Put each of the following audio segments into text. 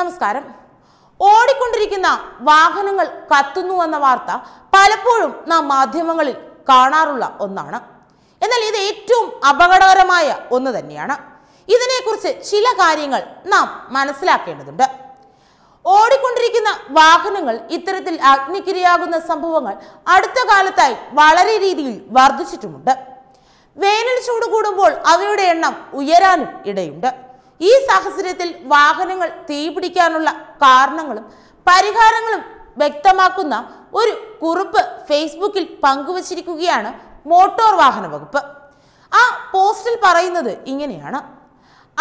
നമസ്കാരം ഓടിക്കൊണ്ടിരിക്കുന്ന വാഹനങ്ങൾ കത്തുന്നു എന്ന വാർത്ത പലപ്പോഴും നാം മാധ്യമങ്ങളിൽ കാണാറുള്ള ഒന്നാണ് എന്നാൽ ഇത് ഏറ്റവും അപകടകരമായ ഒന്ന് തന്നെയാണ് ഇതിനെക്കുറിച്ച് ചില കാര്യങ്ങൾ നാം മനസ്സിലാക്കേണ്ടതുണ്ട് ഓടിക്കൊണ്ടിരിക്കുന്ന വാഹനങ്ങൾ ഇത്തരത്തിൽ അഗ്നിക്കിരയാകുന്ന സംഭവങ്ങൾ അടുത്ത കാലത്തായി വളരെ രീതിയിൽ വർദ്ധിച്ചിട്ടുമുണ്ട് വേനൽ ചൂട് കൂടുമ്പോൾ അവയുടെ എണ്ണം ഉയരാനും ഇടയുണ്ട് ഈ സാഹചര്യത്തിൽ വാഹനങ്ങൾ തീപിടിക്കാനുള്ള കാരണങ്ങളും പരിഹാരങ്ങളും വ്യക്തമാക്കുന്ന ഒരു കുറിപ്പ് ഫേസ്ബുക്കിൽ പങ്കുവച്ചിരിക്കുകയാണ് മോട്ടോർ വാഹന വകുപ്പ് ആ പോസ്റ്റിൽ പറയുന്നത് ഇങ്ങനെയാണ്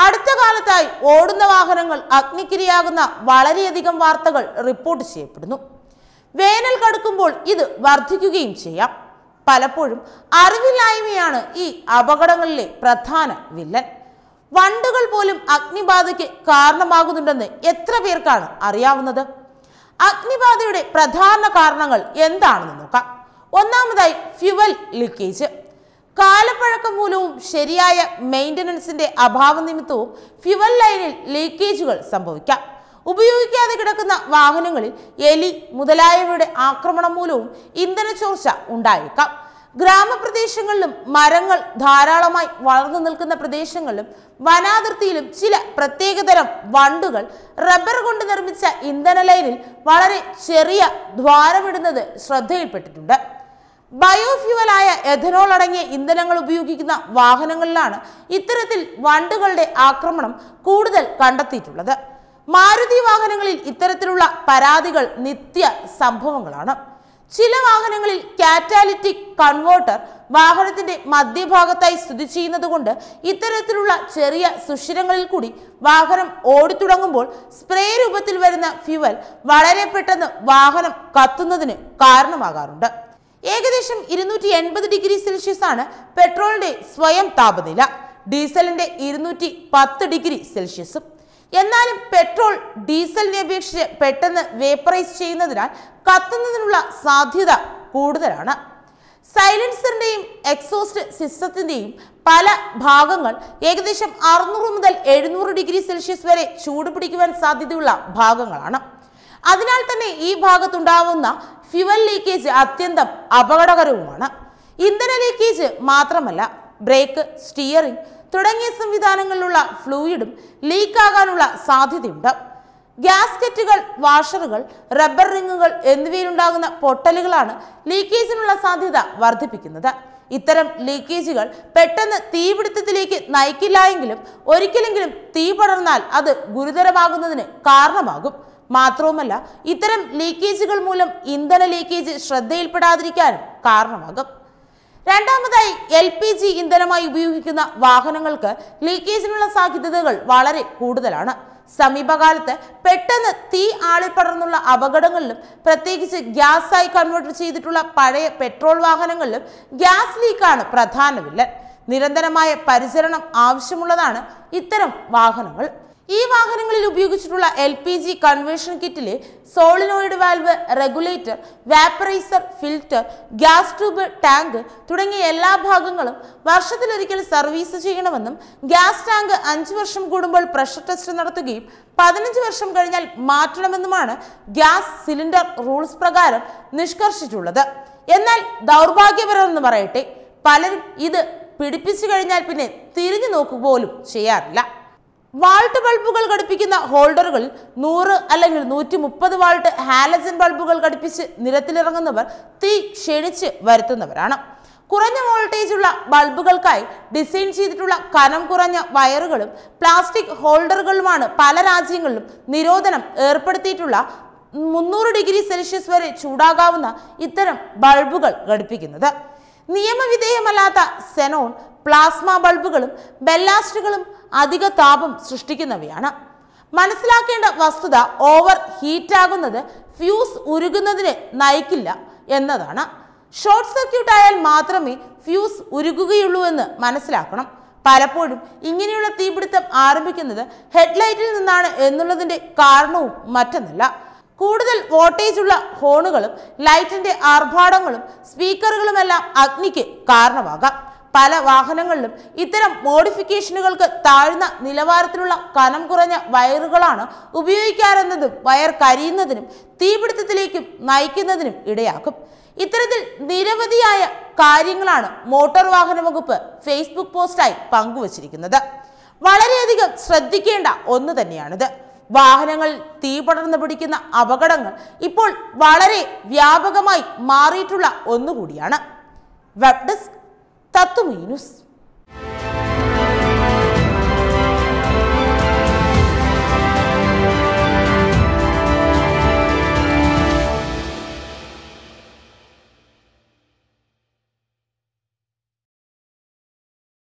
അടുത്ത കാലത്തായി ഓടുന്ന വാഹനങ്ങൾ അഗ്നിക്കിരിയാകുന്ന വളരെയധികം വാർത്തകൾ റിപ്പോർട്ട് ചെയ്യപ്പെടുന്നു വേനൽ കടുക്കുമ്പോൾ ഇത് വർദ്ധിക്കുകയും ചെയ്യാം പലപ്പോഴും അറിവില്ലായ്മയാണ് ഈ അപകടങ്ങളിലെ പ്രധാന വില്ലൻ വണ്ടുകൾ പോലും അഗ്നിബാധയ്ക്ക് കാരണമാകുന്നുണ്ടെന്ന് എത്ര പേർക്കാണ് അറിയാവുന്നത് അഗ്നിബാധയുടെ പ്രധാന കാരണങ്ങൾ എന്താണെന്ന് നോക്കാം ഒന്നാമതായി ഫ്യുവൽ ലീക്കേജ് കാലപ്പഴക്കം മൂലവും ശരിയായ മെയിൻ്റനൻസിൻ്റെ അഭാവ നിമിത്തവും ഫ്യുവൽ ലൈനിൽ ലീക്കേജുകൾ സംഭവിക്കാം ഉപയോഗിക്കാതെ കിടക്കുന്ന വാഹനങ്ങളിൽ എലി മുതലായവയുടെ ആക്രമണം മൂലവും ഇന്ധന ചോർച്ച ഉണ്ടായേക്കാം ഗ്രാമപ്രദേശങ്ങളിലും മരങ്ങൾ ധാരാളമായി വളർന്നു നിൽക്കുന്ന പ്രദേശങ്ങളിലും വനാതിർത്തിയിലും ചില പ്രത്യേകതരം വണ്ടുകൾ റബ്ബർ കൊണ്ട് നിർമ്മിച്ച ഇന്ധന ലൈനിൽ വളരെ ചെറിയ ദ്വാരമിടുന്നത് ശ്രദ്ധയിൽപ്പെട്ടിട്ടുണ്ട് ബയോഫ്യൂവലായ എഥനോൾ അടങ്ങിയ ഇന്ധനങ്ങൾ ഉപയോഗിക്കുന്ന വാഹനങ്ങളിലാണ് ഇത്തരത്തിൽ വണ്ടുകളുടെ ആക്രമണം കൂടുതൽ കണ്ടെത്തിയിട്ടുള്ളത് മാരുതി വാഹനങ്ങളിൽ ഇത്തരത്തിലുള്ള പരാതികൾ നിത്യ സംഭവങ്ങളാണ് ചില വാഹനങ്ങളിൽ കാറ്റാലിറ്റിക് കൺവേർട്ടർ വാഹനത്തിന്റെ മധ്യഭാഗത്തായി സ്ഥിതി ചെയ്യുന്നത് കൊണ്ട് ഇത്തരത്തിലുള്ള ചെറിയ സുഷിരങ്ങളിൽ കൂടി വാഹനം ഓടിത്തുടങ്ങുമ്പോൾ സ്പ്രേ രൂപത്തിൽ വരുന്ന ഫ്യുവൽ വളരെ പെട്ടെന്ന് വാഹനം കത്തുന്നതിന് കാരണമാകാറുണ്ട് ഏകദേശം ഇരുന്നൂറ്റി എൺപത് ഡിഗ്രി സെൽഷ്യസ് ആണ് പെട്രോളിന്റെ സ്വയം താപനില ഡീസലിന്റെ ഇരുന്നൂറ്റി പത്ത് ഡിഗ്രി സെൽഷ്യസും എന്നാലും പെട്രോൾ ഡീസലിനെ അപേക്ഷിച്ച് പെട്ടെന്ന് വേപ്പറൈസ് ചെയ്യുന്നതിനാൽ കത്തുന്നതിനുള്ള സാധ്യത കൂടുതലാണ് സൈലൻസറിന്റെയും എക്സോസ്റ്റ് സിസ്റ്റത്തിന്റെയും പല ഭാഗങ്ങൾ ഏകദേശം അറുന്നൂറ് മുതൽ എഴുന്നൂറ് ഡിഗ്രി സെൽഷ്യസ് വരെ ചൂട് പിടിക്കുവാൻ സാധ്യതയുള്ള ഭാഗങ്ങളാണ് അതിനാൽ തന്നെ ഈ ഭാഗത്തുണ്ടാവുന്ന ഫ്യുവൽ ലീക്കേജ് അത്യന്തം അപകടകരവുമാണ് ഇന്ധന ലീക്കേജ് മാത്രമല്ല ബ്രേക്ക് സ്റ്റിയറിംഗ് തുടങ്ങിയ സംവിധാനങ്ങളിലുള്ള ഫ്ലൂയിഡും ലീക്കാകാനുള്ള സാധ്യതയുണ്ട് ഗ്യാസ്കറ്റുകൾ വാഷറുകൾ റബ്ബർ റിങ്ങുകൾ എന്നിവയിലുണ്ടാകുന്ന പൊട്ടലുകളാണ് ലീക്കേജിനുള്ള സാധ്യത വർദ്ധിപ്പിക്കുന്നത് ഇത്തരം ലീക്കേജുകൾ പെട്ടെന്ന് തീപിടുത്തത്തിലേക്ക് നയിക്കില്ല എങ്കിലും ഒരിക്കലെങ്കിലും തീ പടർന്നാൽ അത് ഗുരുതരമാകുന്നതിന് കാരണമാകും മാത്രവുമല്ല ഇത്തരം ലീക്കേജുകൾ മൂലം ഇന്ധന ലീക്കേജ് ശ്രദ്ധയിൽപ്പെടാതിരിക്കാനും കാരണമാകും രണ്ടാമതായി എൽ പി ജി ഇന്ധനമായി ഉപയോഗിക്കുന്ന വാഹനങ്ങൾക്ക് ലീക്കേജിനുള്ള സാധ്യതകൾ വളരെ കൂടുതലാണ് സമീപകാലത്ത് പെട്ടെന്ന് തീ ആളിപ്പടർന്നുള്ള അപകടങ്ങളിലും പ്രത്യേകിച്ച് ഗ്യാസായി കൺവേർട്ട് ചെയ്തിട്ടുള്ള പഴയ പെട്രോൾ വാഹനങ്ങളിലും ഗ്യാസ് ലീക്കാണ് പ്രധാന വില്ലൻ നിരന്തരമായ പരിചരണം ആവശ്യമുള്ളതാണ് ഇത്തരം വാഹനങ്ങൾ ഈ വാഹനങ്ങളിൽ ഉപയോഗിച്ചിട്ടുള്ള എൽ പി ജി കൺവേർഷൻ കിറ്റിലെ solenoid valve regulator vaporiser filter gas tube tank തുടങ്ങിയ എല്ലാ ഭാഗങ്ങളും വർഷത്തിലൊരിക്കൽ സർവീസ് ചെയ്യണമെന്നും ഗ്യാസ് ടാങ്ക് അഞ്ചു വർഷം കൂടുമ്പോൾ പ്രഷർ ടെസ്റ്റ് നടത്തുകയും പതിനഞ്ച് വർഷം കഴിഞ്ഞാൽ മാറ്റണമെന്നുമാണ് ഗ്യാസ് സിലിണ്ടർ റൂൾസ് പ്രകാരം നിഷ്കർഷിച്ചിട്ടുള്ളത് എന്നാൽ ദൗർഭാഗ്യപരമെന്ന് പറയട്ടെ പലരും ഇത് പിടിപ്പിച്ചു കഴിഞ്ഞാൽ പിന്നെ തിരിഞ്ഞു നോക്കുക പോലും ചെയ്യാറില്ല വാൾട്ട് ബൾബുകൾ ഘടിപ്പിക്കുന്ന ഹോൾഡറുകൾ നൂറ് അല്ലെങ്കിൽ നൂറ്റി മുപ്പത് വാൾട്ട് ഹാലസിൻ ബൾബുകൾ ഘടിപ്പിച്ച് നിരത്തിലിറങ്ങുന്നവർ തീ ക്ഷണിച്ച് വരുത്തുന്നവരാണ് കുറഞ്ഞ വോൾട്ടേജ് ഉള്ള ബൾബുകൾക്കായി ഡിസൈൻ ചെയ്തിട്ടുള്ള കനം കുറഞ്ഞ വയറുകളും പ്ലാസ്റ്റിക് ഹോൾഡറുകളുമാണ് പല രാജ്യങ്ങളിലും നിരോധനം ഏർപ്പെടുത്തിയിട്ടുള്ള മുന്നൂറ് ഡിഗ്രി സെൽഷ്യസ് വരെ ചൂടാകാവുന്ന ഇത്തരം ബൾബുകൾ ഘടിപ്പിക്കുന്നത് നിയമവിധേയമല്ലാത്ത സെനോൺ പ്ലാസ്മ ബൾബുകളും ബെല്ലാസ്റ്റുകളും അധിക താപം സൃഷ്ടിക്കുന്നവയാണ് മനസ്സിലാക്കേണ്ട വസ്തുത ഓവർ ഹീറ്റാകുന്നത് ഫ്യൂസ് ഉരുകുന്നതിന് നയിക്കില്ല എന്നതാണ് ഷോർട്ട് സർക്യൂട്ട് ആയാൽ മാത്രമേ ഫ്യൂസ് ഉരുകുകയുള്ളൂ എന്ന് മനസ്സിലാക്കണം പലപ്പോഴും ഇങ്ങനെയുള്ള തീപിടുത്തം ആരംഭിക്കുന്നത് ഹെഡ്ലൈറ്റിൽ നിന്നാണ് എന്നുള്ളതിൻ്റെ കാരണവും മറ്റൊന്നല്ല കൂടുതൽ വോൾട്ടേജ് ഉള്ള ഹോണുകളും ലൈറ്റിൻ്റെ ആർഭാടങ്ങളും സ്പീക്കറുകളുമെല്ലാം അഗ്നിക്ക് കാരണമാകാം പല വാഹനങ്ങളിലും ഇത്തരം മോഡിഫിക്കേഷനുകൾക്ക് താഴ്ന്ന നിലവാരത്തിലുള്ള കനം കുറഞ്ഞ വയറുകളാണ് ഉപയോഗിക്കാറെന്നതും വയർ കരിയുന്നതിനും തീപിടുത്തത്തിലേക്കും നയിക്കുന്നതിനും ഇടയാക്കും ഇത്തരത്തിൽ നിരവധിയായ കാര്യങ്ങളാണ് മോട്ടോർ വാഹന വകുപ്പ് ഫേസ്ബുക്ക് പോസ്റ്റായി പങ്കുവച്ചിരിക്കുന്നത് വളരെയധികം ശ്രദ്ധിക്കേണ്ട ഒന്ന് തന്നെയാണിത് വാഹനങ്ങൾ തീ പടർന്നു പിടിക്കുന്ന അപകടങ്ങൾ ഇപ്പോൾ വളരെ വ്യാപകമായി മാറിയിട്ടുള്ള ഒന്നുകൂടിയാണ് വെബ് ഡെസ്ക് Tato minus